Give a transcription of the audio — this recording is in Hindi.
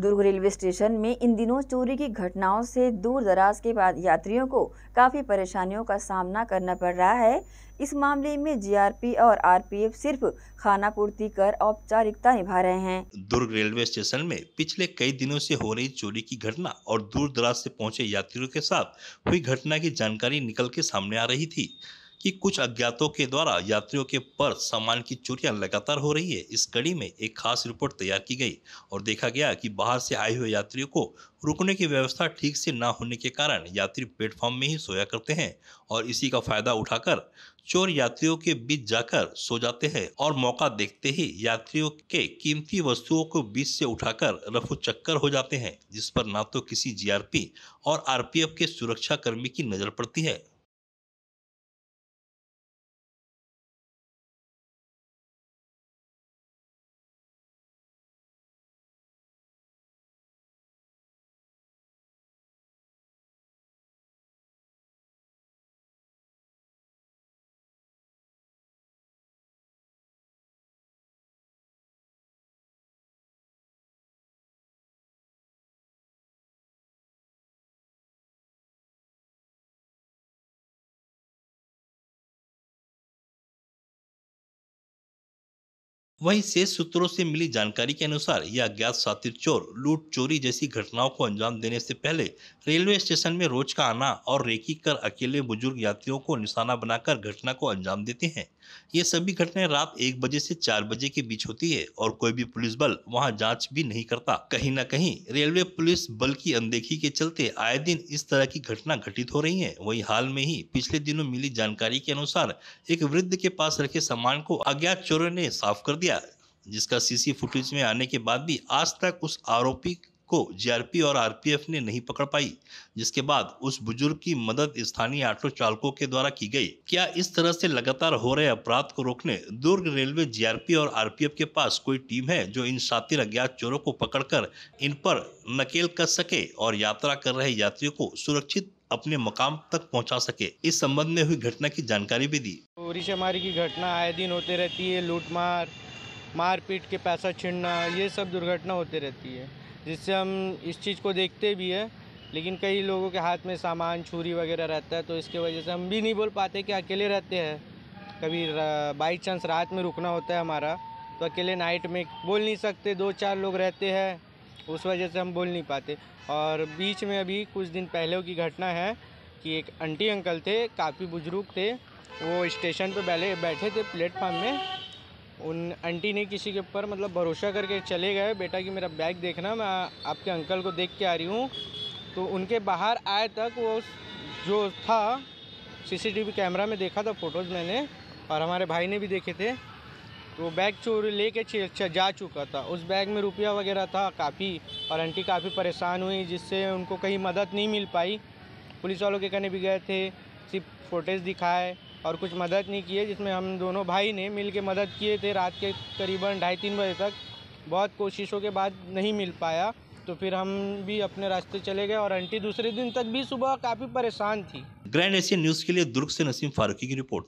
दुर्ग रेलवे स्टेशन में इन दिनों चोरी की घटनाओं से दूर दराज के बाद यात्रियों को काफ़ी परेशानियों का सामना करना पड़ रहा है इस मामले में जीआरपी और आरपीएफ सिर्फ खाना पूर्ति कर औपचारिकता निभा रहे हैं दुर्ग रेलवे स्टेशन में पिछले कई दिनों से हो रही चोरी की घटना और दूर दराज से पहुंचे यात्रियों के साथ हुई घटना की जानकारी निकल के सामने आ रही थी कि कुछ अज्ञातों के द्वारा यात्रियों के पर सामान की चोरियां लगातार हो रही है इस कड़ी में एक खास रिपोर्ट तैयार की गई और देखा गया कि बाहर से आए हुए यात्रियों को रुकने की व्यवस्था ठीक से ना होने के कारण यात्री प्लेटफॉर्म में ही सोया करते हैं और इसी का फायदा उठाकर चोर यात्रियों के बीच जाकर सो जाते हैं और मौका देखते ही यात्रियों के कीमती वस्तुओं को बीच से उठाकर रफू चक्कर हो जाते हैं जिस पर ना तो किसी जीआरपी और आरपीएफ के सुरक्षा कर्मी की नजर पड़ती है वहीं शेष सूत्रों से मिली जानकारी के अनुसार यह अज्ञात सातिर चोर लूट चोरी जैसी घटनाओं को अंजाम देने से पहले रेलवे स्टेशन में रोज का आना और रेकी कर अकेले बुजुर्ग यात्रियों को निशाना बनाकर घटना को अंजाम देते हैं ये सभी घटनाएं रात एक बजे से चार बजे के बीच होती है और कोई भी पुलिस बल वहाँ जाँच भी नहीं करता कहीं न कहीं रेलवे पुलिस बल की अनदेखी के चलते आए दिन इस तरह की घटना घटित हो रही है वही हाल में ही पिछले दिनों मिली जानकारी के अनुसार एक वृद्ध के पास रखे सामान को अज्ञात चोरों ने साफ कर दिया गया जिसका सीसी फुटेज में आने के बाद भी आज तक उस आरोपी को जीआरपी और आरपीएफ ने नहीं पकड़ पाई जिसके बाद उस बुजुर्ग की मदद स्थानीय ऑटो चालकों के द्वारा की गई क्या इस तरह से लगातार हो रहे अपराध को रोकने दुर्ग रेलवे जीआरपी और आरपीएफ के पास कोई टीम है जो इन शातिर अज्ञात चोरों को पकड़कर इन पर नकेल कर सके और यात्रा कर रहे यात्रियों को सुरक्षित अपने मकाम तक पहुंचा सके इस संबंध में हुई घटना की जानकारी भी दी चोरी तो चमारी की घटना आए दिन होते रहती है लूटमार मारपीट के पैसा छीनना ये सब दुर्घटना होती रहती है जिससे हम इस चीज़ को देखते भी है लेकिन कई लोगों के हाथ में सामान छुरी वगैरह रहता है तो इसके वजह से हम भी नहीं बोल पाते कि अकेले रहते हैं कभी बाई चांस रात में रुकना होता है हमारा तो अकेले नाइट में बोल नहीं सकते दो चार लोग रहते हैं उस वजह से हम बोल नहीं पाते और बीच में अभी कुछ दिन पहले की घटना है कि एक आंटी अंकल थे काफ़ी बुजुर्ग थे वो स्टेशन पर बैले बैठे थे प्लेटफार्म में उन आंटी ने किसी के ऊपर मतलब भरोसा करके चले गए बेटा कि मेरा बैग देखना मैं आपके अंकल को देख के आ रही हूँ तो उनके बाहर आए तक वो जो था सीसीटीवी कैमरा में देखा था फ़ोटोज़ मैंने और हमारे भाई ने भी देखे थे तो बैग चोरी लेके जा चुका था उस बैग में रुपया वगैरह था काफ़ी और आंटी काफ़ी परेशान हुई जिससे उनको कहीं मदद नहीं मिल पाई पुलिस वालों के कहने भी गए थे सिर्फ फोटेज दिखाए और कुछ मदद नहीं किए जिसमें हम दोनों भाई ने मिल मदद किए थे रात के करीबन ढाई तीन बजे तक बहुत कोशिशों के बाद नहीं मिल पाया तो फिर हम भी अपने रास्ते चले गए और आंटी दूसरे दिन तक भी सुबह काफ़ी परेशान थी ग्रैंड एशियन न्यूज़ के लिए दुर्ग से नसीम फारूकी की रिपोर्ट